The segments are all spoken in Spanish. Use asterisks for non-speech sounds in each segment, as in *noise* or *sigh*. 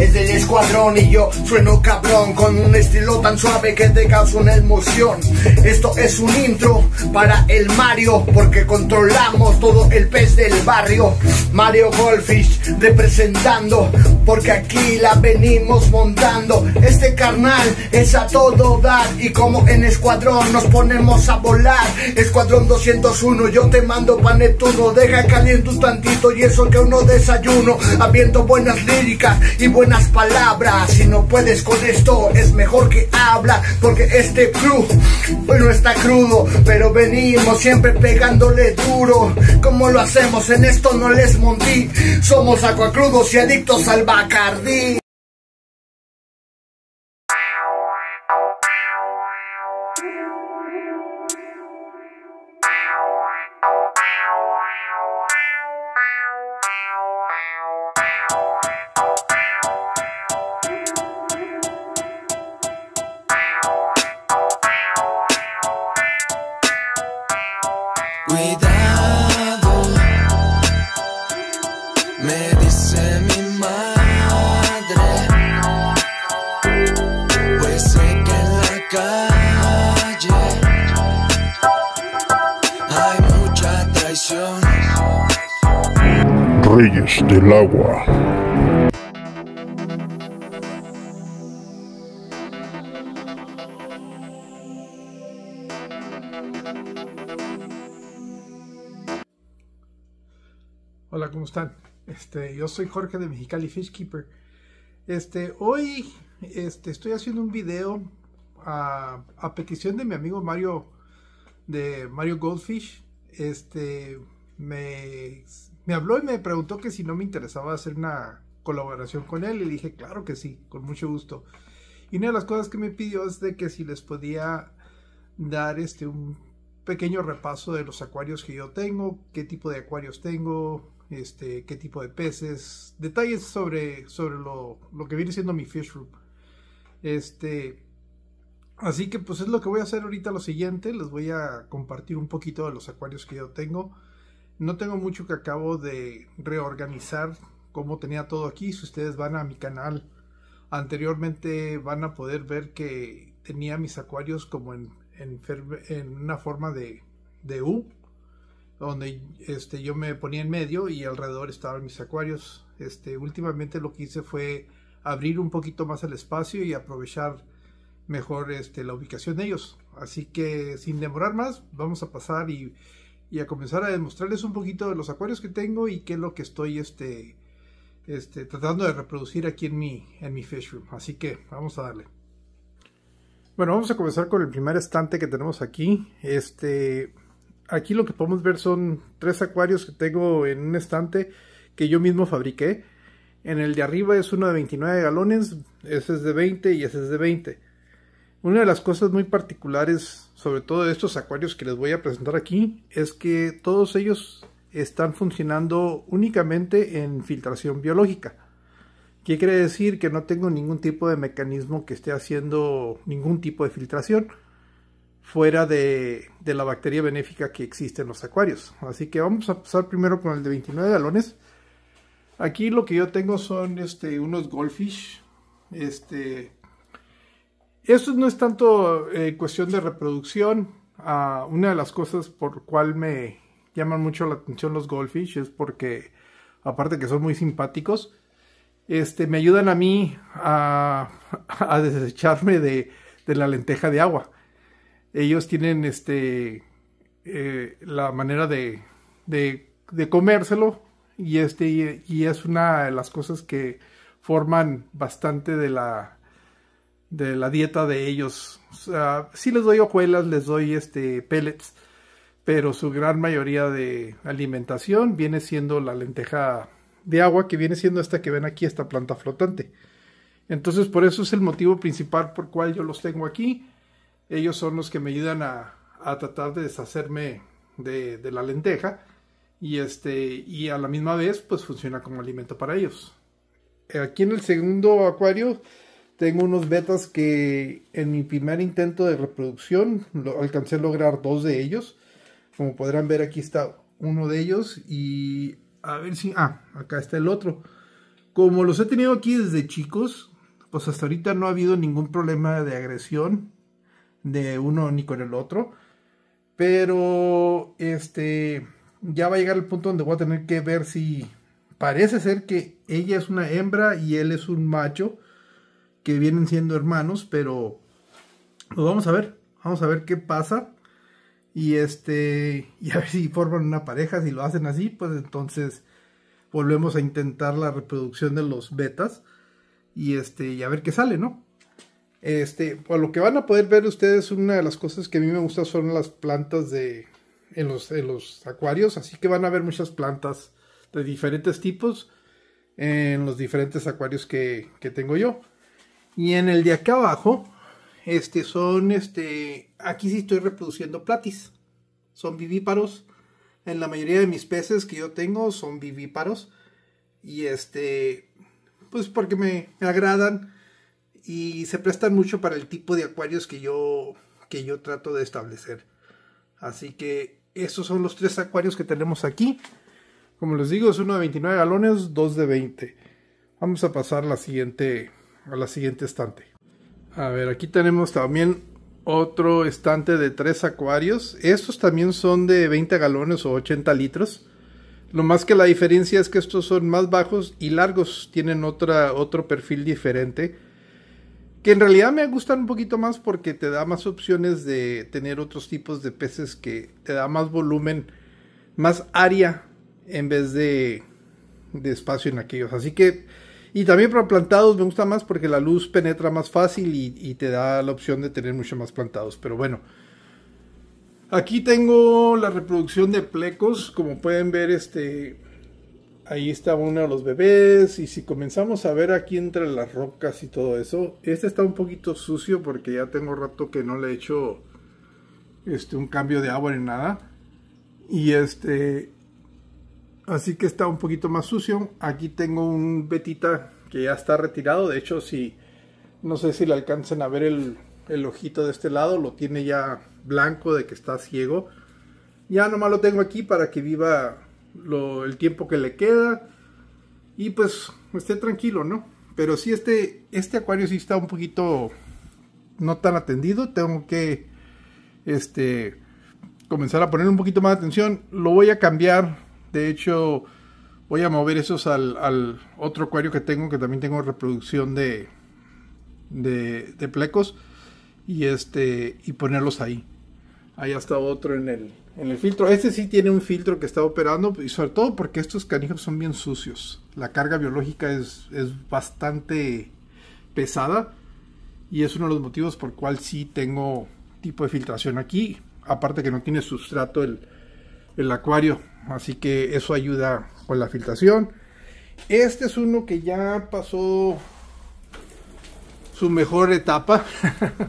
es del escuadrón y yo sueno cabrón con un estilo tan suave que te causa una emoción. Esto es un intro para el Mario porque controlamos todo el pez del barrio. Mario Goldfish representando porque aquí la venimos montando. Este carnal es a todo dar y como en escuadrón nos ponemos a volar. Escuadrón 201 yo te mando panetudo deja caliente un tantito y eso que uno desayuno. Aviento buenas líricas y buenas palabras. Si no puedes con esto, es mejor que habla. Porque este crew, hoy no está crudo, pero venimos siempre pegándole duro. Como lo hacemos en esto, no les montí. Somos acuacrudos y adictos al bacardí. Hola, ¿cómo están? Este, yo soy Jorge de Mexicali Fishkeeper. Este, hoy este, estoy haciendo un video a, a petición de mi amigo Mario de Mario Goldfish. Este me me habló y me preguntó que si no me interesaba hacer una colaboración con él y dije, claro que sí, con mucho gusto. Y una de las cosas que me pidió es de que si les podía dar este un pequeño repaso de los acuarios que yo tengo, qué tipo de acuarios tengo, este, qué tipo de peces, detalles sobre, sobre lo, que viene siendo mi fish room. Este, así que pues es lo que voy a hacer ahorita lo siguiente, les voy a compartir un poquito de los acuarios que yo tengo no tengo mucho que acabo de reorganizar como tenía todo aquí. Si ustedes van a mi canal anteriormente van a poder ver que tenía mis acuarios como en, una forma de, U donde este, yo me ponía en medio y alrededor estaban mis acuarios. Este, últimamente lo que hice fue abrir un poquito más el espacio y aprovechar mejor este, la ubicación de ellos. Así que sin demorar más, vamos a pasar y y a comenzar a demostrarles un poquito de los acuarios que tengo y qué es lo que estoy este, este, tratando de reproducir aquí en mi, en mi fish room. Así que vamos a darle. Bueno, vamos a comenzar con el primer estante que tenemos aquí. Este, aquí lo que podemos ver son tres acuarios que tengo en un estante que yo mismo fabriqué. En el de arriba es uno de 29 galones, ese es de 20 y ese es de 20. Una de las cosas muy particulares, sobre todo de estos acuarios que les voy a presentar aquí, es que todos ellos están funcionando únicamente en filtración biológica. ¿Qué quiere decir? Que no tengo ningún tipo de mecanismo que esté haciendo ningún tipo de filtración fuera de, la bacteria benéfica que existe en los acuarios. Así que vamos a pasar primero con el de 29 galones. Aquí lo que yo tengo son este, unos goldfish. Este, esto no es tanto eh, cuestión de reproducción. Ah, una de las cosas por cual me llaman mucho la atención los goldfish es porque, aparte que son muy simpáticos, este, me ayudan a mí a, *laughs* desecharme de, la lenteja de agua. Ellos tienen este, eh, la manera de, de, de, comérselo y, este, y es una de las cosas que forman bastante de la de la dieta de ellos. si les doy hojuelas, les doy este pellets, pero su gran mayoría de alimentación viene siendo la lenteja de agua, que viene siendo esta que ven aquí, esta planta flotante. Entonces, por eso es el motivo principal por cual yo los tengo aquí. Ellos son los que me ayudan a, a tratar de deshacerme de, la lenteja. Y, este, y a la misma vez, pues funciona como alimento para ellos. Aquí en el segundo acuario tengo unos betas que en mi primer intento de reproducción alcancé a lograr dos de ellos. Como podrán ver aquí está uno de ellos y a ver si... Ah, acá está el otro. Como los he tenido aquí desde chicos, pues hasta ahorita no ha habido ningún problema de agresión de uno ni con el otro. Pero este ya va a llegar el punto donde voy a tener que ver si parece ser que ella es una hembra y él es un macho que vienen siendo hermanos, pero lo pues, vamos a ver, vamos a ver qué pasa. Y este, y a ver si forman una pareja, si lo hacen así, pues entonces volvemos a intentar la reproducción de los betas y este, y a ver qué sale, ¿no? Este, lo que van a poder ver ustedes, una de las cosas que a mí me gusta son las plantas de en los, en los acuarios, así que van a ver muchas plantas de diferentes tipos en los diferentes acuarios que, que tengo yo. Y en el de acá abajo, este son, este, aquí sí estoy reproduciendo platis. Son vivíparos. En la mayoría de mis peces que yo tengo son vivíparos. Y este, pues porque me, agradan y se prestan mucho para el tipo de acuarios que yo, que yo trato de establecer. Así que Estos son los tres acuarios que tenemos aquí. Como les digo, es uno de 29 galones, dos de 20. Vamos a pasar a la siguiente a la siguiente estante. A ver, aquí tenemos también otro estante de tres acuarios. Estos también son de 20 galones o 80 litros. Lo más que la diferencia es que estos son más bajos y largos, tienen otra, otro perfil diferente. Que en realidad me gustan un poquito más porque te da más opciones de tener otros tipos de peces que te da más volumen, más área en vez de, de espacio en aquellos. Así que y también para plantados me gusta más porque la luz penetra más fácil y, te da la opción de tener mucho más plantados. Pero bueno, aquí tengo la reproducción de plecos. Como pueden ver, este, ahí está uno de los bebés. Y si comenzamos a ver aquí entre las rocas y todo eso, este está un poquito sucio porque ya tengo rato que no le he hecho este, un cambio de agua ni nada. Y este, así que está un poquito más sucio aquí tengo un betita que ya está retirado de hecho si no sé si le alcancen a ver el, ojito de este lado lo tiene ya blanco de que está ciego ya nomás lo tengo aquí para que viva el tiempo que le queda y pues esté tranquilo no pero sí este este acuario sí está un poquito no tan atendido tengo que este comenzar a poner un poquito más de atención lo voy a cambiar de hecho, voy a mover esos al, otro acuario que tengo, que también tengo reproducción de, de, plecos. Y, este, y ponerlos ahí. Ahí está otro en el, en el filtro. Este sí tiene un filtro que está operando. Y sobre todo porque estos canijos son bien sucios. La carga biológica es, es bastante pesada. Y es uno de los motivos por cual sí tengo tipo de filtración aquí. Aparte que no tiene sustrato el, el acuario. Así que eso ayuda con la filtración. Este es uno que ya pasó su mejor etapa.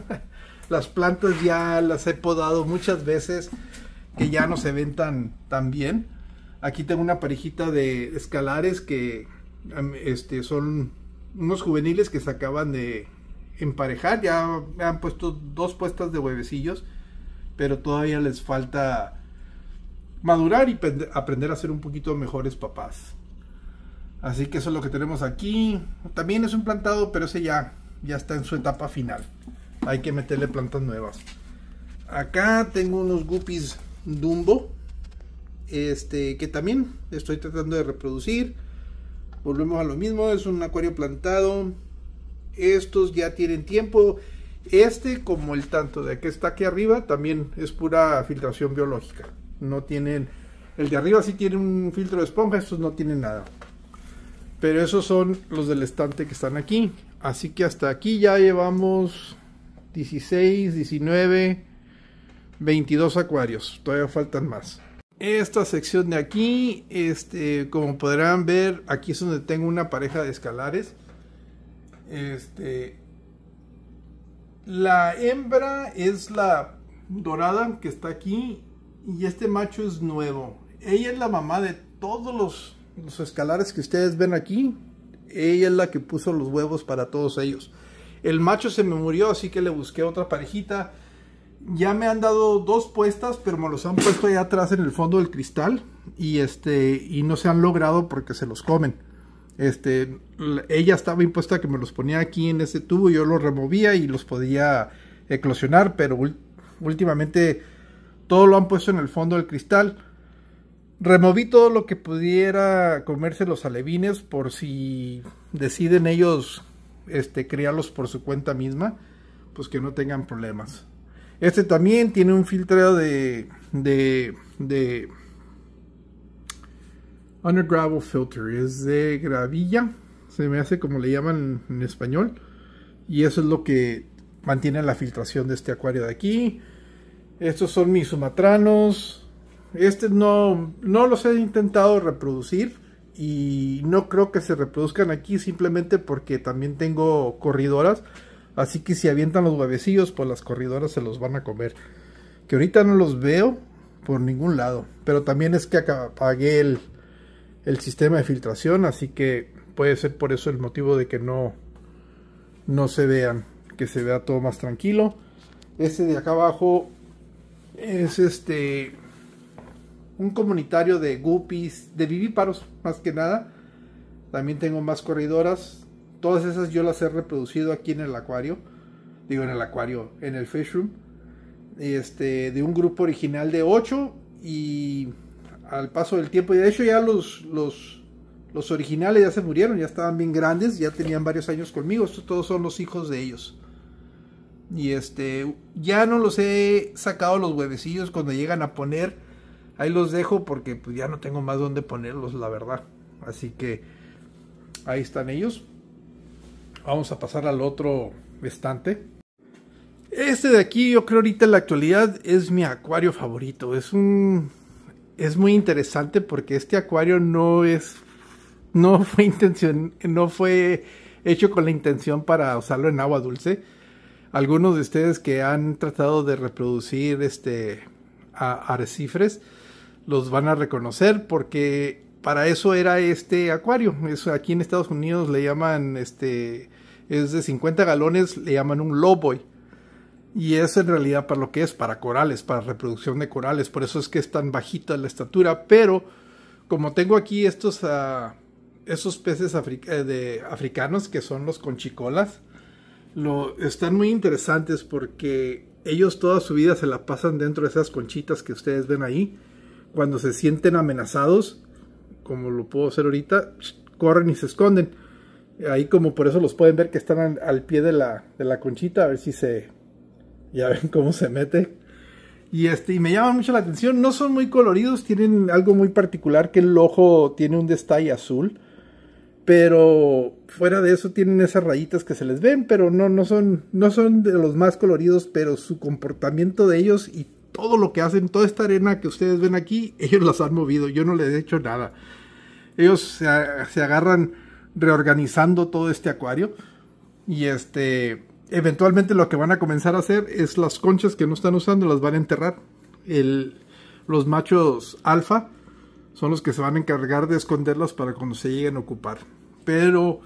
*laughs* las plantas ya las he podado muchas veces que ya no se ven tan, tan bien. Aquí tengo una parejita de escalares que este, son unos juveniles que se acaban de emparejar. Ya me han puesto dos puestas de huevecillos, pero todavía les falta madurar y aprender a ser un poquito mejores papás. Así que eso es lo que tenemos aquí. También es un plantado, pero ese ya, ya está en su etapa final. Hay que meterle plantas nuevas. Acá tengo unos guppies Dumbo. Este, que también estoy tratando de reproducir. Volvemos a lo mismo, es un acuario plantado. Estos ya tienen tiempo. Este, como el tanto de que está aquí arriba, también es pura filtración biológica no tienen, el de arriba sí tiene un filtro de esponja, estos no tienen nada. Pero esos son los del estante que están aquí. Así que hasta aquí ya llevamos 16, 19, 22 acuarios. Todavía faltan más. Esta sección de aquí, este, como podrán ver, aquí es donde tengo una pareja de escalares. Este, la hembra es la dorada que está aquí y este macho es nuevo. Ella es la mamá de todos los, escalares que ustedes ven aquí. Ella es la que puso los huevos para todos ellos. El macho se me murió, así que le busqué otra parejita. Ya me han dado dos puestas, pero me los han puesto allá atrás en el fondo del cristal. Y este. Y no se han logrado porque se los comen. Este. Ella estaba impuesta que me los ponía aquí en ese tubo. Yo los removía y los podía eclosionar. Pero últimamente todo lo han puesto en el fondo del cristal. Removí todo lo que pudiera comerse los alevines por si deciden ellos este, criarlos por su cuenta misma, pues que no tengan problemas. Este también tiene un filtro de, de, de Gravel Filter, es de gravilla, se me hace como le llaman en español, y eso es lo que mantiene la filtración de este acuario de aquí. Estos son mis sumatranos. Este no, no los he intentado reproducir y no creo que se reproduzcan aquí simplemente porque también tengo corridoras. Así que si avientan los huevecillos, pues las corridoras se los van a comer. Que ahorita no los veo por ningún lado. Pero también es que apagué el, el sistema de filtración, así que puede ser por eso el motivo de que no, no se vean. Que se vea todo más tranquilo. Este de acá abajo es este un comunitario de guppies, de vivíparos más que nada. También tengo más corredoras. Todas esas yo las he reproducido aquí en el acuario. Digo en el acuario, en el fish room. Este, de un grupo original de ocho. y al paso del tiempo, y de hecho ya los, los, los originales ya se murieron, ya estaban bien grandes, ya tenían varios años conmigo. Estos todos son los hijos de ellos. Y este, ya no los he sacado los huevecillos cuando llegan a poner. Ahí los dejo porque pues, ya no tengo más donde ponerlos, la verdad. Así que ahí están ellos. Vamos a pasar al otro estante. Este de aquí, yo creo ahorita en la actualidad es mi acuario favorito. Es un es muy interesante porque este acuario no es no fue intención no fue hecho con la intención para usarlo en agua dulce algunos de ustedes que han tratado de reproducir este los van a reconocer porque para eso era este acuario. aquí en Estados Unidos le llaman este es de 50 galones, le llaman un boy. Y es en realidad para lo que es, para corales, para reproducción de corales. Por eso es que es tan bajita la estatura. Pero como tengo aquí estos, ah, esos peces eh, africanos que son los conchicolas, están muy interesantes porque ellos toda su vida se la pasan dentro de esas conchitas que ustedes ven ahí. Cuando se sienten amenazados, como lo puedo hacer ahorita, corren y se esconden. Ahí como por eso los pueden ver que están al, pie de la, conchita, a ver si se... Ya ven cómo se mete. Y, este, me llama mucho la atención, no son muy coloridos, tienen algo muy particular que el ojo tiene un detalle azul pero fuera de eso tienen esas rayitas que se les ven, pero no, no, son, no son de los más coloridos, pero su comportamiento de ellos y todo lo que hacen, toda esta arena que ustedes ven aquí, *laughs* ellos las han movido, yo no les he hecho nada. Ellos se, agarran reorganizando todo este acuario y este, eventualmente lo que van a comenzar a hacer es las conchas que no están usando las van a enterrar. los machos alfa son los que se van a encargar de esconderlas para cuando se lleguen a ocupar. Pero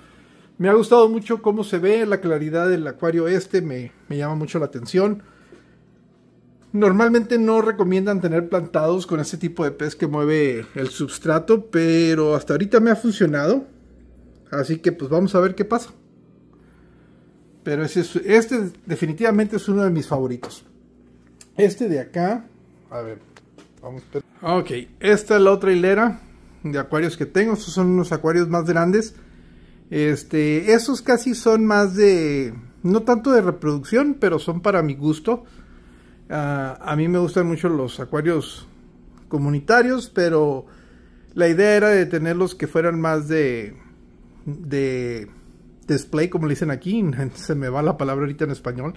me ha gustado mucho cómo se ve, la claridad del acuario este me, llama mucho la atención. Normalmente no recomiendan tener plantados con este tipo de pez que mueve el substrato, pero hasta ahorita me ha funcionado. Así que pues vamos a ver qué pasa. Pero este definitivamente es uno de mis favoritos. Este de acá, a ver, ok, esta es la otra hilera de acuarios que tengo. Estos son unos acuarios más grandes. Este, esos casi son más de, no tanto de reproducción, pero son para mi gusto. Ah, a mí me gustan mucho los acuarios comunitarios, pero la idea era de tenerlos que fueran más de, de display, como le dicen aquí. *laughs* Se me va la palabra ahorita en español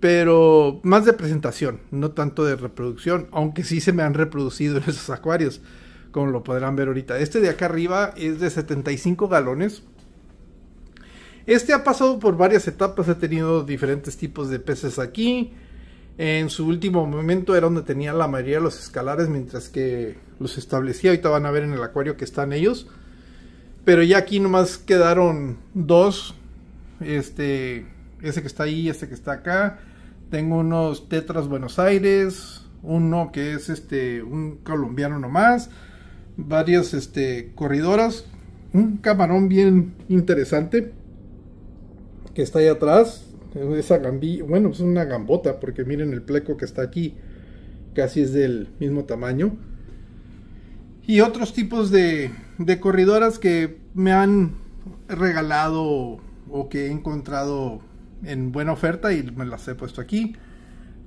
pero más de presentación, no tanto de reproducción, aunque sí se me han reproducido en esos acuarios, como lo podrán ver ahorita. Este de acá arriba es de 75 galones. Este ha pasado por varias etapas, ha tenido diferentes tipos de peces aquí. En su último momento era donde tenía la mayoría de los escalares, mientras que los establecía. Ahorita van a ver en el acuario que están ellos. Pero ya aquí nomás quedaron dos. Este ese que está ahí, este que está acá. Tengo unos Tetras Buenos Aires, uno que es este un colombiano nomás, varias este corridoras, un camarón bien interesante que está ahí atrás, esa gambilla, bueno, es una gambota porque miren el pleco que está aquí, casi es del mismo tamaño. Y otros tipos de, de corridoras que me han regalado o que he encontrado en buena oferta y me las he puesto aquí.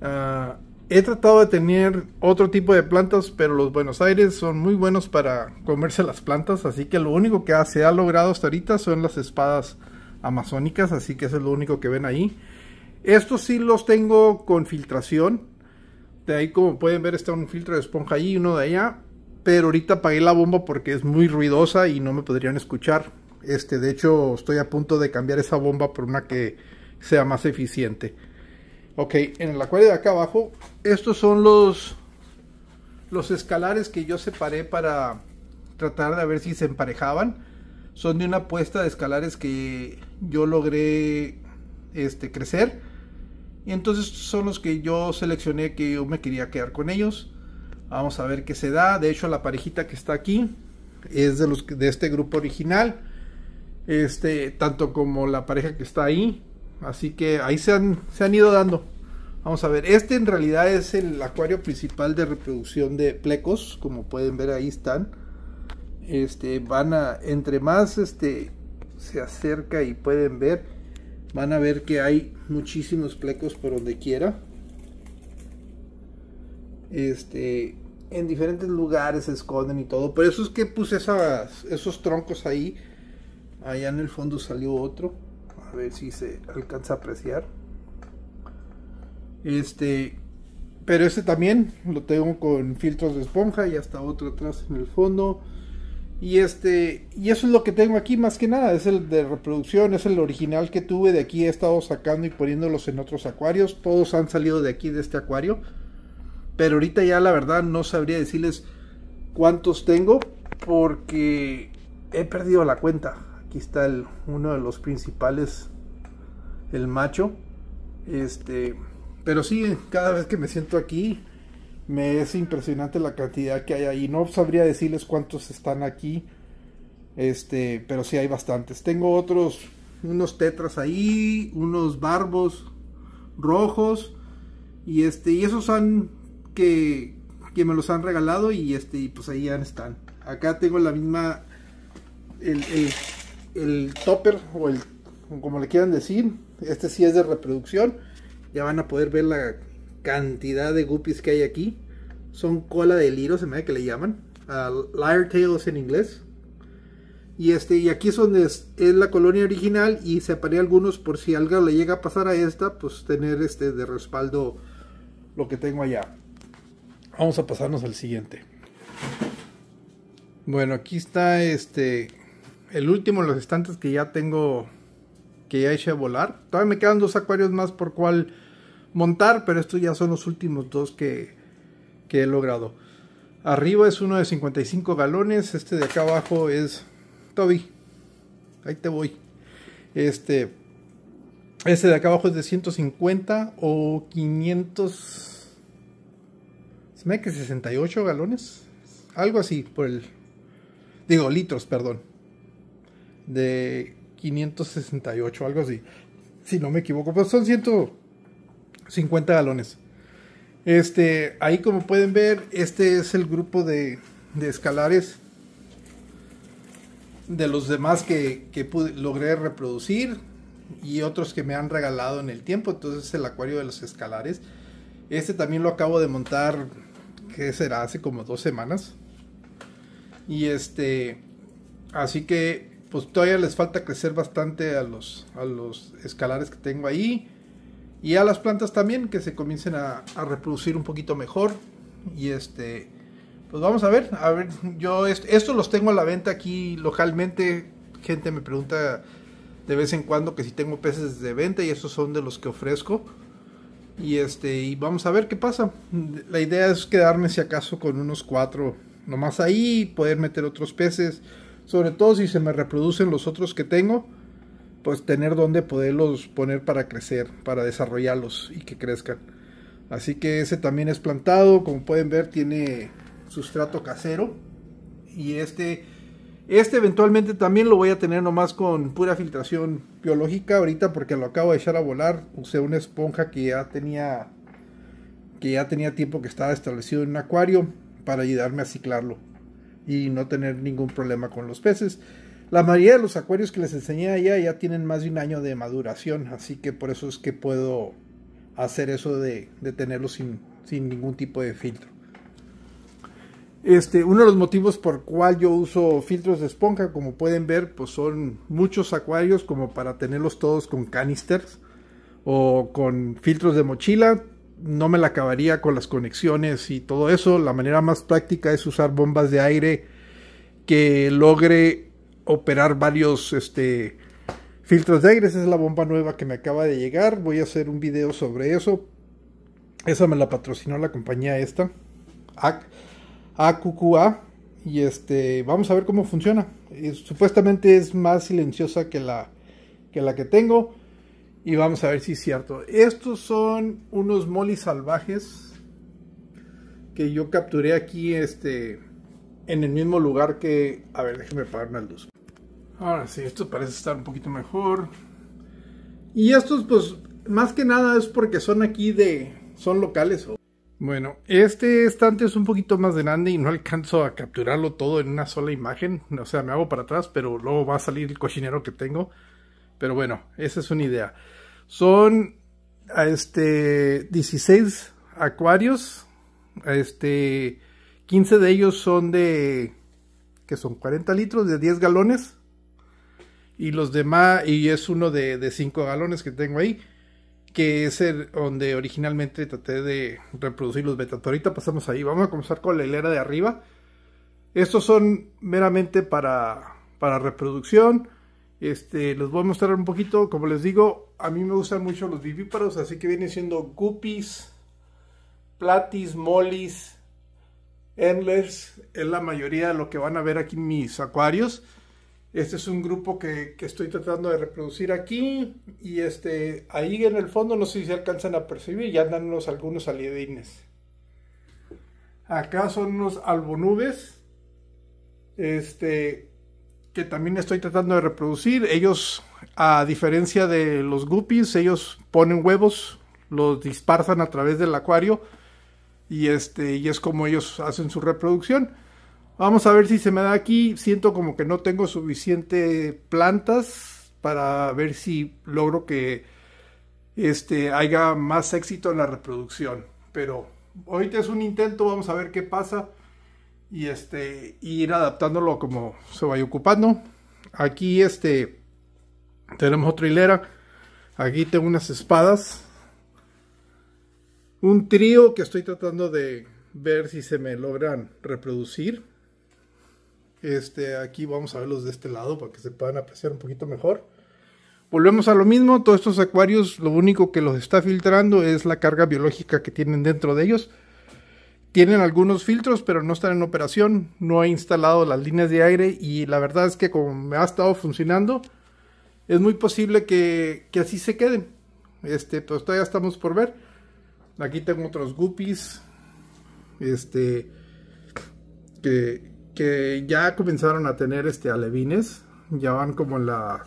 Ah, he tratado de tener otro tipo de plantas, pero los Buenos Aires son muy buenos para comerse las plantas, así que lo único que se ha logrado hasta ahorita son las espadas amazónicas, así que eso es lo único que ven ahí. Estos sí los tengo con filtración. De ahí como pueden ver está un filtro de esponja ahí y uno de allá. Pero ahorita apagué la bomba porque es muy ruidosa y no me podrían escuchar. Este, de hecho, estoy a punto de cambiar esa bomba por una que sea más eficiente. Ok, en la acuario de acá abajo, estos son los, los escalares que yo separé para tratar de ver si se emparejaban. Son de una puesta de escalares que yo logré este, crecer. Y entonces son los que yo seleccioné que yo me quería quedar con ellos. Vamos a ver qué se da. De hecho, la parejita que está aquí es de, los, de este grupo original. Este, tanto como la pareja que está ahí. Así que ahí se han, ido dando. Vamos a ver, este en realidad es el acuario principal de reproducción de plecos, como pueden ver ahí están. Este, van a, entre más este, se acerca y pueden ver, van a ver que hay muchísimos plecos por donde quiera. Este, en diferentes lugares se esconden y todo. Por eso es que puse esos troncos ahí. Allá en el fondo salió otro a ver si se alcanza a apreciar. Este, pero este también lo tengo con filtros de esponja y hasta otro atrás en el fondo. Y este, y eso es lo que tengo aquí más que nada, es el de reproducción, es el original que tuve de aquí, he estado sacando y poniéndolos en otros acuarios, todos han salido de aquí de este acuario. Pero ahorita ya la verdad no sabría decirles cuántos tengo porque he perdido la cuenta. Aquí está el, uno de los principales, el macho. Este, pero sí, cada vez que me siento aquí, me es impresionante la cantidad que hay ahí. No sabría decirles cuántos están aquí. Este, pero sí hay bastantes. Tengo otros, unos tetras ahí, unos barbos rojos. Y este, y esos son. que, me los han regalado. Y este, pues ahí ya están. Acá tengo la misma. Eh, el topper o el como le quieran decir este sí es de reproducción ya van a poder ver la cantidad de guppies que hay aquí son cola de liro se me da que le llaman liar tails en inglés y este y aquí es donde es, la colonia original y separé algunos por si algo le llega a pasar a esta pues tener este de respaldo lo que tengo allá vamos a pasarnos al siguiente bueno aquí está este el último de los estantes que ya tengo, que ya a volar. Todavía me quedan dos acuarios más por cual montar, pero estos ya son los últimos dos que, he logrado. Arriba es uno de 55 galones, este de acá abajo es Toby. Ahí te voy. Este, este de acá abajo es de 150 o 500. Se me que 68 galones. Algo así, por el. Digo, litros, perdón de 568, algo así. Si no me equivoco, pues son 150 galones. Este, ahí como pueden ver, este es el grupo de, escalares de los demás que, logré reproducir y otros que me han regalado en el tiempo. Entonces el acuario de los escalares. Este también lo acabo de montar, que será? Hace como dos semanas. Y este, así que pues todavía les falta crecer bastante a los, los escalares que tengo ahí. Y a las plantas también, que se comiencen a, reproducir un poquito mejor. Y este, pues vamos a ver, a ver, yo esto estos los tengo a la venta aquí localmente. Gente me pregunta de vez en cuando que si tengo peces de venta y estos son de los que ofrezco. Y este, y vamos a ver qué pasa. La idea es quedarme si acaso con unos cuatro nomás ahí, poder meter otros peces sobre todo si se me reproducen los otros que tengo, pues tener donde poderlos poner para crecer, para desarrollarlos y que crezcan. Así que ese también es plantado, como pueden ver tiene sustrato casero y este este eventualmente también lo voy a tener nomás con pura filtración biológica ahorita porque lo acabo de echar a volar. Usé una esponja que ya tenía que ya tenía tiempo que estaba establecido en un acuario para ayudarme a ciclarlo y no tener ningún problema con los peces. La mayoría de los acuarios que les enseñé allá ya tienen más de un año de maduración, así que por eso es que puedo hacer eso de, de tenerlos sin, sin, ningún tipo de filtro. Este, uno de los motivos por cual yo uso filtros de esponja, como pueden ver, pues son muchos acuarios como para tenerlos todos con canisters o con filtros de mochila no me la acabaría con las conexiones y todo eso. La manera más práctica es usar bombas de aire que logre operar varios este, filtros de aire. Esa es la bomba nueva que me acaba de llegar. Voy a hacer un video sobre eso. Esa me la patrocinó la compañía esta, AQQA. Y este, vamos a ver cómo funciona. supuestamente es más silenciosa que la que, la que tengo. Y vamos a ver si es cierto. Estos son unos molis salvajes que yo capturé aquí este, en el mismo lugar que... A ver, déjenme apagar una luz. Ahora sí, esto parece estar un poquito mejor. Y estos pues más que nada es porque son aquí de... son locales. Bueno, este estante es un poquito más grande y no alcanzo a capturarlo todo en una sola imagen. O sea, me hago para atrás, pero luego va a salir el cochinero que tengo. Pero bueno, esa es una idea. Son este 16 acuarios. este 15 de ellos son de que son 40 litros de 10 galones. Y los demás, y es uno de, de 5 galones que tengo ahí, que es el, donde originalmente traté de reproducir los betas. Ahorita pasamos ahí. Vamos a comenzar con la hilera de arriba. Estos son meramente para, para reproducción. Este, les voy a mostrar un poquito, como les digo, a mí me gustan mucho los vivíparos, así que vienen siendo guppies, platis, molis, endlers, es la mayoría de lo que van a ver aquí en mis acuarios. Este es un grupo que, estoy tratando de reproducir aquí y este, ahí en el fondo no sé si se alcanzan a percibir, ya andan unos, algunos aliedines. Acá son unos albonubes. Este, que también estoy tratando de reproducir. Ellos, a diferencia de los guppies, ellos ponen huevos, los disparzan a través del acuario y, este, y es como ellos hacen su reproducción. Vamos a ver si se me da aquí. Siento como que no tengo suficiente plantas para ver si logro que este, haya más éxito en la reproducción. Pero ahorita es un intento, vamos a ver qué pasa y este ir adaptándolo como se vaya ocupando. Aquí este tenemos otra hilera. Aquí tengo unas espadas. Un trío que estoy tratando de ver si se me logran reproducir. Este, aquí vamos a verlos de este lado para que se puedan apreciar un poquito mejor. Volvemos a lo mismo, todos estos acuarios lo único que los está filtrando es la carga biológica que tienen dentro de ellos. Tienen algunos filtros, pero no están en operación. No he instalado las líneas de aire y la verdad es que como me ha estado funcionando, es muy posible que, así se queden. Este, pues todavía estamos por ver. Aquí tengo otros guppies. Este. Que, que ya comenzaron a tener este alevines. Ya van como en la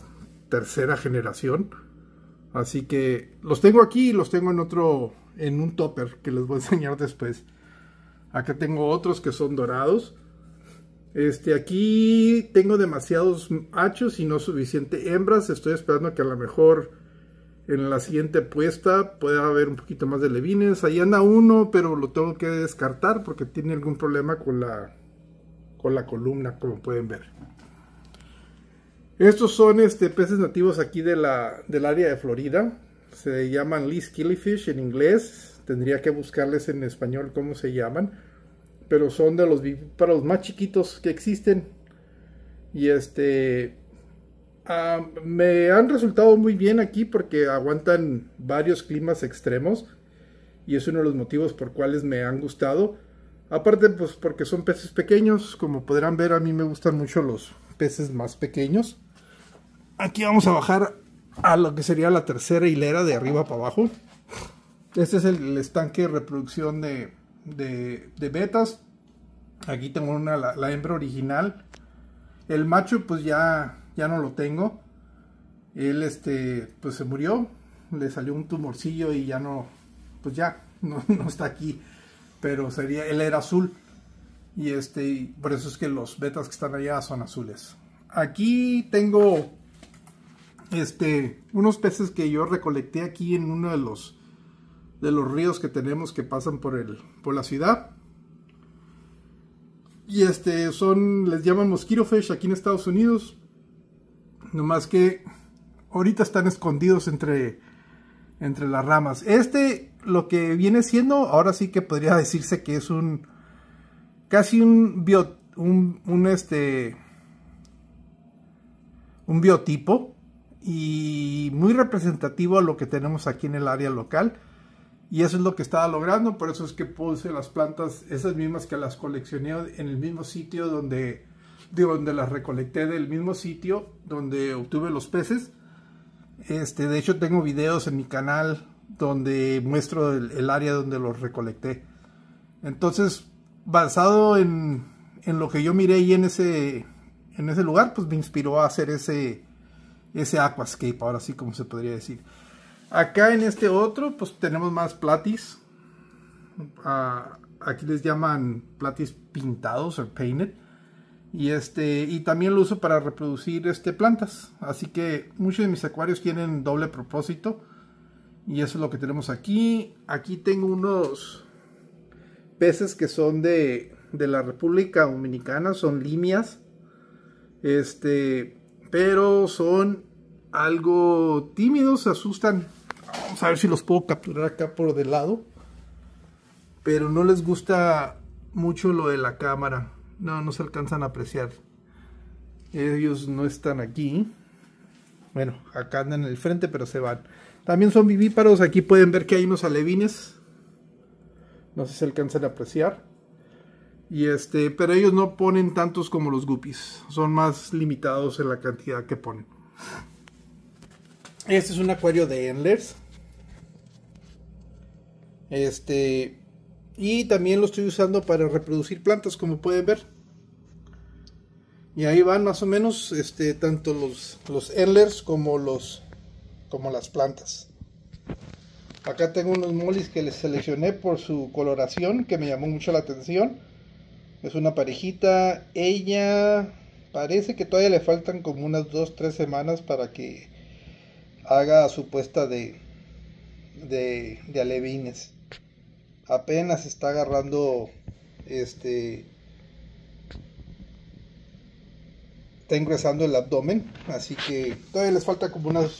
tercera generación. Así que los tengo aquí y los tengo en otro. En un topper que les voy a enseñar después. Acá tengo otros que son dorados. Este, aquí tengo demasiados machos y no suficiente hembras. Estoy esperando que a lo mejor en la siguiente puesta pueda haber un poquito más de levines. Ahí anda uno, pero lo tengo que descartar porque tiene algún problema con la, con la columna, como pueden ver. Estos son este, peces nativos aquí de la, del área de Florida. Se llaman Lee's Killifish en inglés tendría que buscarles en español cómo se llaman, pero son de los para los más chiquitos que existen. Y este ah, me han resultado muy bien aquí porque aguantan varios climas extremos y es uno de los motivos por cuales me han gustado. Aparte, pues porque son peces pequeños, como podrán ver, a mí me gustan mucho los peces más pequeños. Aquí vamos a bajar a lo que sería la tercera hilera de arriba para abajo. Este es el, estanque de reproducción de, betas. Aquí tengo una, la, hembra original. El macho pues ya, ya no lo tengo. Él este, pues se murió. Le salió un tumorcillo y ya no, pues ya, no, *laughs* está aquí. Pero sería, él era azul. Y este, por eso es que los betas que están allá son azules. Aquí tengo este, unos peces que yo recolecté aquí en uno de los de los ríos que tenemos que pasan por, el, por la ciudad. Y este son, les llamamos kirofish aquí en Estados Unidos. Nomás que ahorita están escondidos entre, entre las ramas. Este, lo que viene siendo, ahora sí que podría decirse que es un, casi un un, este, un biotipo y muy representativo a lo que tenemos aquí en el área local y eso es lo que estaba logrando, por eso es que puse las plantas, esas mismas que las coleccioné en el mismo sitio donde, digo, donde las recolecté del mismo sitio donde obtuve los peces. Este, de hecho tengo videos en mi canal donde muestro el, área donde los recolecté. Entonces, basado en, lo que yo miré y en ese, en ese lugar, pues me inspiró a hacer ese, ese aquascape, ahora sí como se podría decir. Acá en este otro, pues tenemos más platis. Ah, aquí les llaman platis pintados o painted. Y, este, y también lo uso para reproducir este, plantas. Así que muchos de mis acuarios tienen doble propósito. Y eso es lo que tenemos aquí. Aquí tengo unos peces que son de, de la República Dominicana. Son limias. Este, pero son algo tímidos, se asustan Vamos a ver si los puedo capturar acá por del lado. Pero no les gusta mucho lo de la cámara. No, no se alcanzan a apreciar. Ellos no están aquí. Bueno, acá andan en el frente, pero se van. También son vivíparos. Aquí pueden ver que hay unos alevines. No sé si alcanzan a apreciar. Y este, pero ellos no ponen tantos como los guppies. Son más limitados en la cantidad que ponen. Este es un acuario de Endlers. Este, y también lo estoy usando para reproducir plantas, como pueden ver. Y ahí van más o menos este, tanto los, los endlers como, los, como las plantas. Acá tengo unos molis que les seleccioné por su coloración, que me llamó mucho la atención. Es una parejita. Ella parece que todavía le faltan como unas 2-3 semanas para que haga su puesta de alevines apenas está agarrando este está ingresando el abdomen así que todavía les falta como unas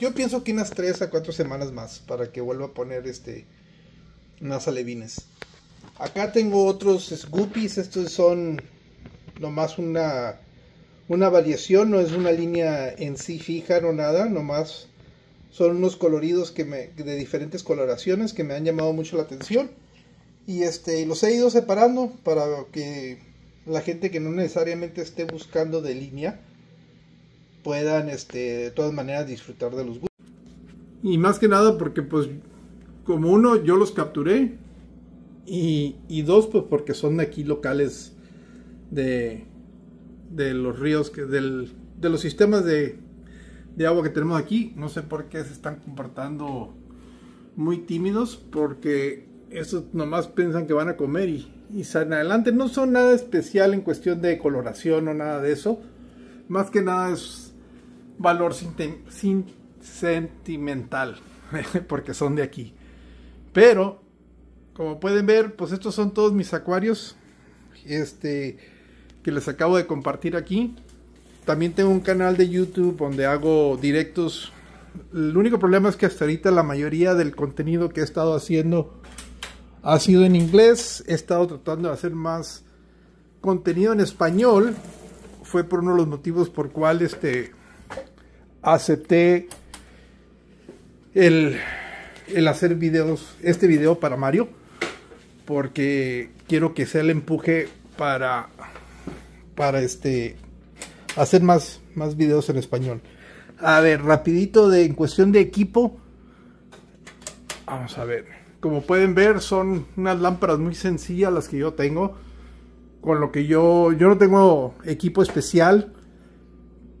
yo pienso que unas 3 a 4 semanas más para que vuelva a poner este unas alevines acá tengo otros scoopies estos son nomás una una variación no es una línea en sí fija no nada nomás son unos coloridos que de diferentes coloraciones que me han llamado mucho la atención. Y este, los he ido separando para que la gente que no necesariamente esté buscando de línea puedan este, de todas maneras disfrutar de los gustos. Y más que nada porque pues como uno yo los capturé y, dos pues porque son aquí locales de, de los ríos, que del, de los sistemas de, de agua que tenemos aquí. No sé por qué se están comportando muy tímidos porque estos nomás piensan que van a comer y, y salen adelante. No son nada especial en cuestión de coloración o nada de eso. Más que nada es valor sin sentimental *laughs* porque son de aquí. Pero, como pueden ver, pues estos son todos mis acuarios este, que les acabo de compartir aquí. También tengo un canal de YouTube donde hago directos. El único problema es que hasta ahorita la mayoría del contenido que he estado haciendo ha sido en inglés. He estado tratando de hacer más contenido en español. Fue por uno de los motivos por cual este, acepté el, el hacer videos, este video para Mario. Porque quiero que sea el empuje para, para este, hacer más, más videos en español. A ver, rapidito de en cuestión de equipo. Vamos a ver. Como pueden ver, son unas lámparas muy sencillas las que yo tengo. Con lo que yo, yo no tengo equipo especial.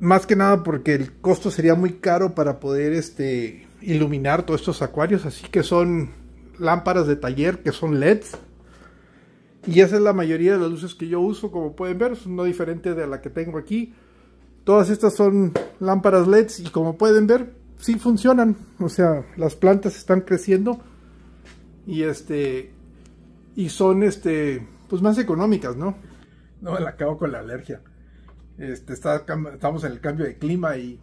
Más que nada porque el costo sería muy caro para poder este, iluminar todos estos acuarios. Así que son lámparas de taller que son LEDs. Y esa es la mayoría de las luces que yo uso, como pueden ver. Es no diferente de la que tengo aquí. Todas estas son lámparas LED y como pueden ver, sí funcionan. O sea, las plantas están creciendo y este y son este pues más económicas, ¿no? No me la acabo con la alergia. Este estamos en el cambio de clima y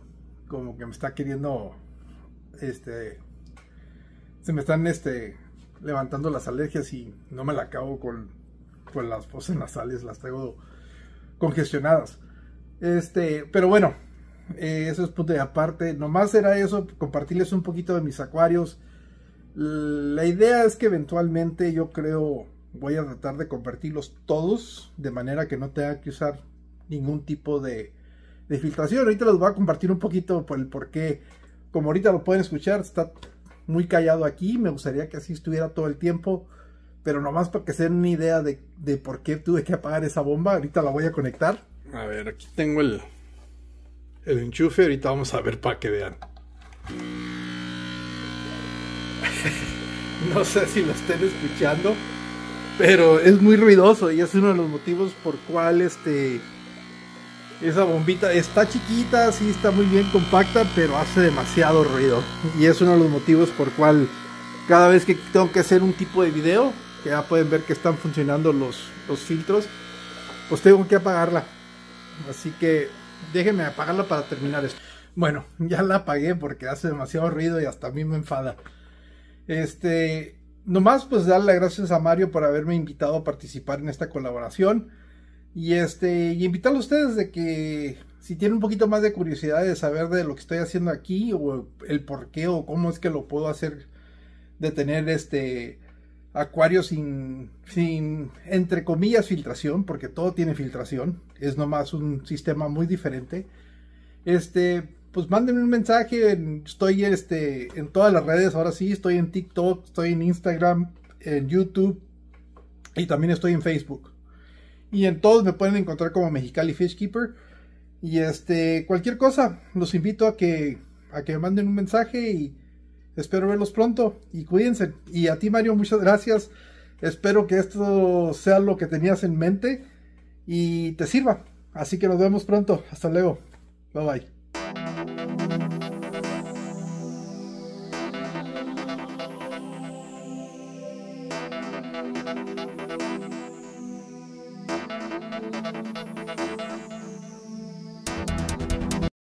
como que me está queriendo este se me están este levantando las alergias y no me la acabo con, con las fosas nasales, las tengo congestionadas. Este, pero bueno, eh, eso es punto de aparte. Nomás era eso, compartirles un poquito de mis acuarios. La idea es que eventualmente yo creo voy a tratar de convertirlos todos de manera que no tenga que usar ningún tipo de, de filtración. Ahorita los voy a compartir un poquito por el por qué. Como ahorita lo pueden escuchar, está muy callado aquí. Me gustaría que así estuviera todo el tiempo. Pero nomás para que se den una idea de, de por qué tuve que apagar esa bomba, ahorita la voy a conectar. A ver, aquí tengo el, el enchufe. Ahorita vamos a ver para que vean. *laughs* no sé si lo estén escuchando, pero es muy ruidoso y es uno de los motivos por cual este esa bombita está chiquita, sí está muy bien compacta, pero hace demasiado ruido y es uno de los motivos por cual cada vez que tengo que hacer un tipo de video, que ya pueden ver que están funcionando los filtros, pues tengo que apagarla Así que déjenme apagarla para terminar esto. Bueno, *laughs* ya la apagué porque hace demasiado ruido y hasta a mí me enfada. Este, nomás pues darle las gracias a Mario por haberme invitado a participar en esta colaboración. Y este, y a ustedes de que si tienen un poquito más de curiosidad de saber de lo que estoy haciendo aquí o el por qué o cómo es que lo puedo hacer de tener este acuario sin, sin entre comillas filtración, porque todo tiene filtración es nomás un sistema muy diferente. Este, pues mándenme un mensaje, estoy este, en todas las redes, ahora sí, estoy en TikTok, estoy en Instagram, en YouTube y también estoy en Facebook. Y en todos me pueden encontrar como Mexicali Fishkeeper. Y este, cualquier cosa, los invito a que, a que me manden un mensaje y espero verlos pronto. Y cuídense. Y a ti, Mario, muchas gracias. Espero que esto sea lo que tenías en mente y te sirva. Así que nos vemos pronto. Hasta luego. Bye bye.